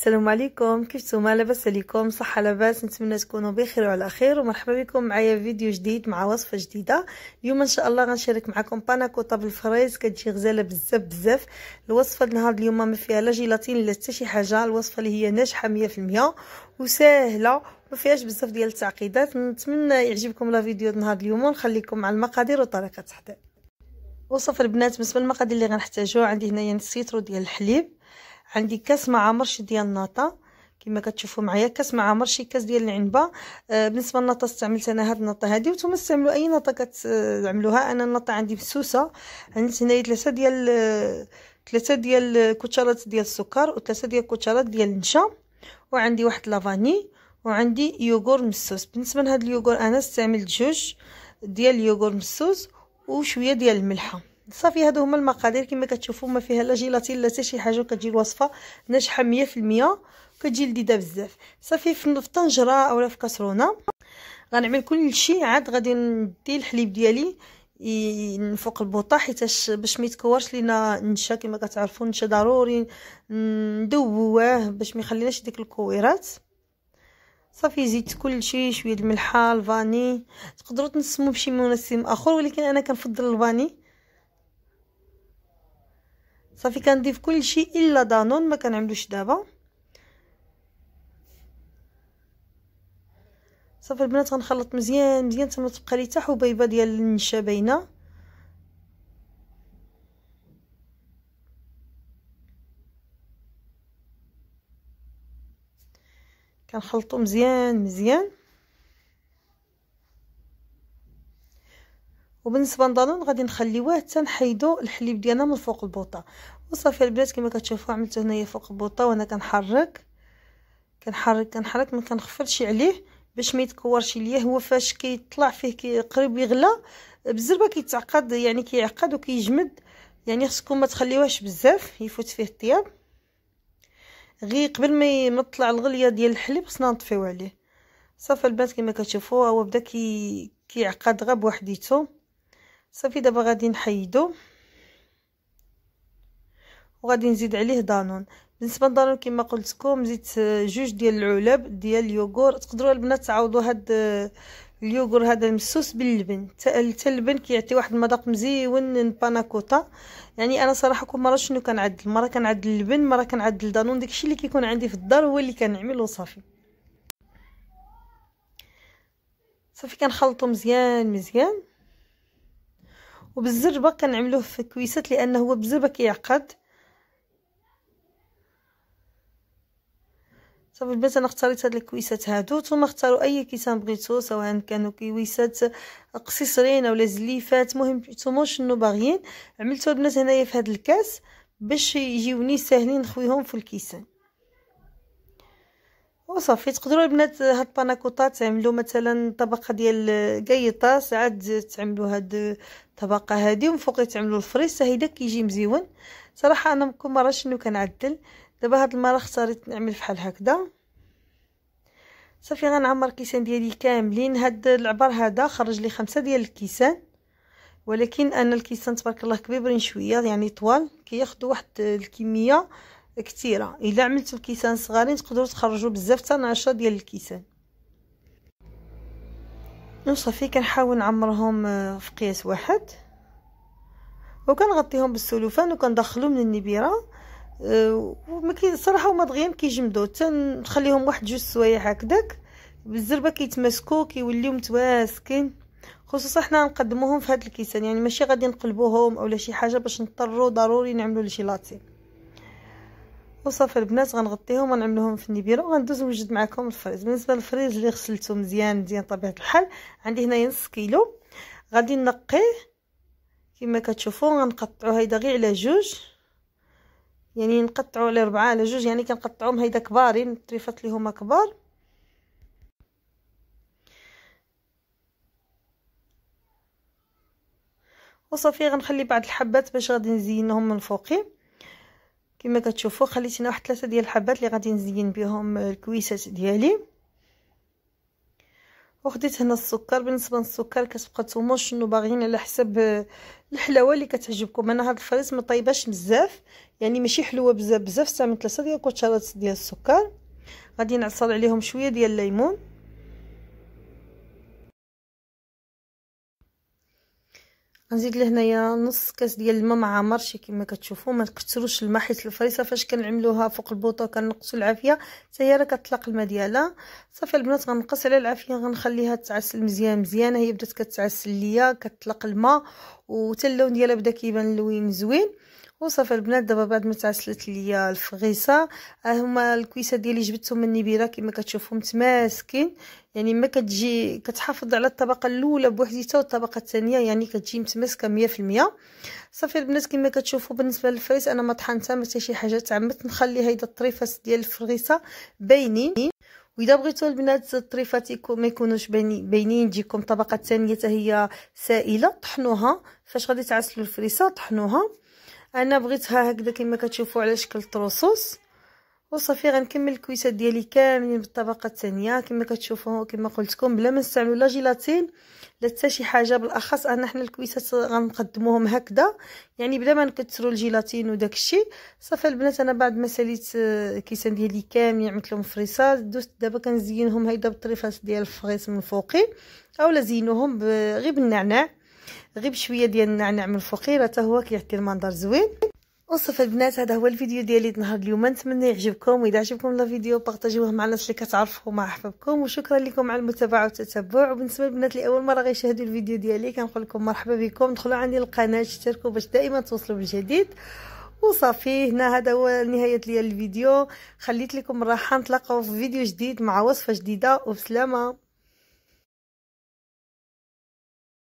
السلام عليكم كيف نتوما لاباس عليكم صحه لاباس نتمنى تكونوا بخير وعلى خير ومرحبا بكم معايا فيديو جديد مع وصفه جديده اليوم ان شاء الله غنشارك معكم باناكوطا بالفريز كتجي غزاله بزاف بزاف الوصفه نهار اليوم ما فيها لا جيلاتين لا حتى شي حاجه الوصفه اللي هي ناجحه 100% وسهله ما فيهاش بزاف ديال التعقيدات نتمنى يعجبكم لا فيديو نهار اليوم ونخليكم مع المقادير وطريقه التحضير وصف البنات بالنسبه للمقادير اللي غنحتاجو عندي هنايا نص سيترو ديال الحليب عندي كاس مع مرش ديال الناطه كما كتشوفوا معايا كاس مع مرشي كاس ديال العنبه آه بالنسبه للنطا استعملت انا هاد النطا هادي وانتم استعملوا اي نطه كتعملوها انا النطا عندي مسوسه عندي هنايا ثلاثه ديال ثلاثه آه، ديال كوتشرات ديال السكر وثلاثه ديال كوتشرات ديال النشا وعندي واحد لافاني وعندي يوغور مسوس بالنسبه لهاد اليوغور انا استعملت جوج ديال اليوغور مسوس وشويه ديال الملحه صافي هادو هما المقادير كما كتشوفوا ما فيها لا جيلاتين لا حتى شي حاجه كتجي الوصفه ناجحه 100% كتجي لذيذه بزاف صافي في الطنجره اولا في كاسرونه غنعمل كلشي عاد غادي ندي الحليب ديالي من فوق البوطه حيتاش باش ما يتكورش لينا النشا كما كتعرفوا النشا ضروري ندوبوه باش ما يخليناش ديك الكويرات صافي زيت كلشي شويه الملحه الفاني تقدروا تنسموا بشي منسم اخر ولكن انا كنفضل الفاني صافي كنضيف كلشي الا دانون ما كنعملوش دابا صافي البنات غنخلط مزيان مزيان تما تبقى لي حتى حبيبه ديال النشا باينه كنخلطو مزيان مزيان وبالنسبه للبنطلون غادي نخليوه حتى نحيدو الحليب ديالنا من فوق البوطه وصافي البنات كما كتشوفوا عملت هنايا فوق البوطه وانا كنحرك كنحرك كنحرك ما كنخفضش عليه باش ما يتكورش ليا هو فاش كيطلع فيه كي قريب يغلى بالزربه كيتعقد يعني كيعقد وكيجمد يعني خصكم ما تخليوهش بزاف يفوت فيه الطياب غير قبل ما يطلع الغليه ديال الحليب خصنا نطفيو عليه صافي البنات كما كتشوفوا هو بدا كي كيعقد غير بوحديتو صافي دابا غادي نحيدو وغادي نزيد عليه دانون بالنسبه للدانون كما قلت لكم زدت جوج ديال العلب ديال اليوغور تقدروا البنات تعوضوا هاد اليوغور هذا المسوس باللبن حتى اللبن كيعطي واحد المذاق مزيون الباناكوتا يعني انا صراحه كل مره شنو كنعدل مره كنعدل اللبن مره كنعدل دانون داكشي اللي كيكون عندي في الدار هو اللي كنعمل وصافي صافي كنخلطو مزيان مزيان وبالزربة كنعملوه في كويسات لأنه هو بالزربة كيعقد صافي البنات انا اختاريت هاد الكويسات هادو نتوما اختاروا اي كيسان بغيتو سواء كانوا كويسات قصيصرين اولا زليفات مهم نتوما شنو باغيين عملتو البنات هنايا في هاد الكاس باش يجيوني ساهلين نخويهم في الكيسان وصافي تقدروا البنات هاد الباناكوطا تعملوا مثلا طبقه ديال قيطه ساعات تعملوا هاد الطبقه هادي ومن فوق تعملوا حتى هيدا كيجي مزيون صراحه انا كل مره شنو كنعدل دابا هاد المره اختاريت نعمل فحال هكذا صافي غنعمر الكيسان ديالي كاملين هاد العبر هذا خرج لي خمسة ديال الكيسان ولكن انا الكيسان تبارك الله كبيبرين شويه يعني طوال كياخذوا واحد الكميه كثيره الا عملتو الكيسان صغارين تقدروا تخرجوا بزاف حتى 10 ديال الكيسان وصافي كنحاول نعمرهم آه، في قياس واحد وكنغطيهم بالسلوفان وكندخلهم للنبيره آه، وما الصراحه هما دغيا كيجمدوا تنخليهم واحد جوج سوايع هكداك بالزربه كيتمسكوا كيوليو متواسكين خصوصا حنا نقدموهم في هاد الكيسان يعني ماشي غادي نقلبوهم اولا شي حاجه باش نضطروا ضروري نعملوا الجيلاتين وصافي البنات غنغطيهم ونعملهم في النيبيرو وغندوز نوجد معكم الفريز بالنسبه للفريز اللي غسلته مزيان مزيان طبيعه الحال عندي هنايا نص كيلو غادي نقيه كما كتشوفوا غنقطعو هيدا غير على جوج يعني نقطعو على ربعة على جوج يعني كنقطعوهم هيدا كبارين الطريفات اللي هما كبار وصافي غنخلي بعض الحبات باش غادي نزينهم من فوقي كما كتشوفوا خليت هنا واحد ثلاثه ديال الحبات اللي غادي نزين بهم الكويسات ديالي وخديت هنا السكر بالنسبه للسكر كتبقى نتوما شنو باغيين على حسب الحلاوه اللي كتعجبكم انا هاد الفريز ما طايباش بزاف يعني ماشي حلوه بزاف بزاف استعملت ثلاثه ديال الكوتشرات ديال السكر غادي نعصر عليهم شويه ديال الليمون غنزيد لهنايا نص كاس ديال الماء ما عامرش كما كتشوفوا ما تكثروش الماء حيت الفريسه فاش كنعملوها فوق البوطه كنقصوا العافيه حتى هي راه كتطلق الماء ديالها صافي البنات غنقص على العافيه غنخليها تعسل مزيان مزيان هي بدات كتعسل ليا كتطلق الماء وحتى اللون ديالها بدا كيبان لوين زوين وصافي البنات دابا بعد ما تعسلت ليا الفغيصه ها اه هما الكويسه ديالي جبتهم من نبيره كما كتشوفوا متماسكين يعني ما كتجي كتحافظ على الطبقه الاولى بوحديتها والطبقه الثانيه يعني كتجي متماسكه 100% صافي البنات كما كتشوفوا بالنسبه للفريس انا ما طحنتها ما حتى شي حاجه تعمت نخلي هيدا الطريفات ديال الفغيصه باينين واذا بغيتو البنات الطريفات ما يكونوش باينين تجيكم الطبقه الثانيه هي سائله طحنوها فاش غادي تعسلوا الفريسه طحنوها انا بغيتها هكذا كما كتشوفوا على شكل تروسوس وصافي غنكمل الكويسات ديالي كاملين بالطبقه الثانيه كما كتشوفوا كما قلت لكم بلا ما نستعملوا لا جيلاتين لا حتى شي حاجه بالاخص ان حنا الكويسات غنقدموهم هكذا يعني بلا ما نكثروا الجيلاتين وداك الشيء صافي البنات انا بعد ما ساليت آه، الكيسان ديالي كاملين عملت لهم فريساج دوزت دابا كنزينهم هيدا بالطريفات ديال الفريس من فوقي اولا زينوهم غير بالنعناع غير بشويه ديال النعناع من الفوق راه هو كيعطي المنظر زوين وصف البنات هذا هو الفيديو ديالي نهار اليوم نتمنى يعجبكم واذا عجبكم لا فيديو بارطاجيوه مع الناس اللي كتعرفوا مع احبابكم وشكرا لكم على المتابعه والتتبع وبالنسبه للبنات اللي اول مره غيشاهدوا الفيديو ديالي كنقول لكم مرحبا بكم دخلوا عندي القناه اشتركوا باش دائما توصلوا بالجديد وصافي هنا هذا هو نهايه ديال الفيديو خليت لكم الراحه نتلاقاو في فيديو جديد مع وصفه جديده وبسلامه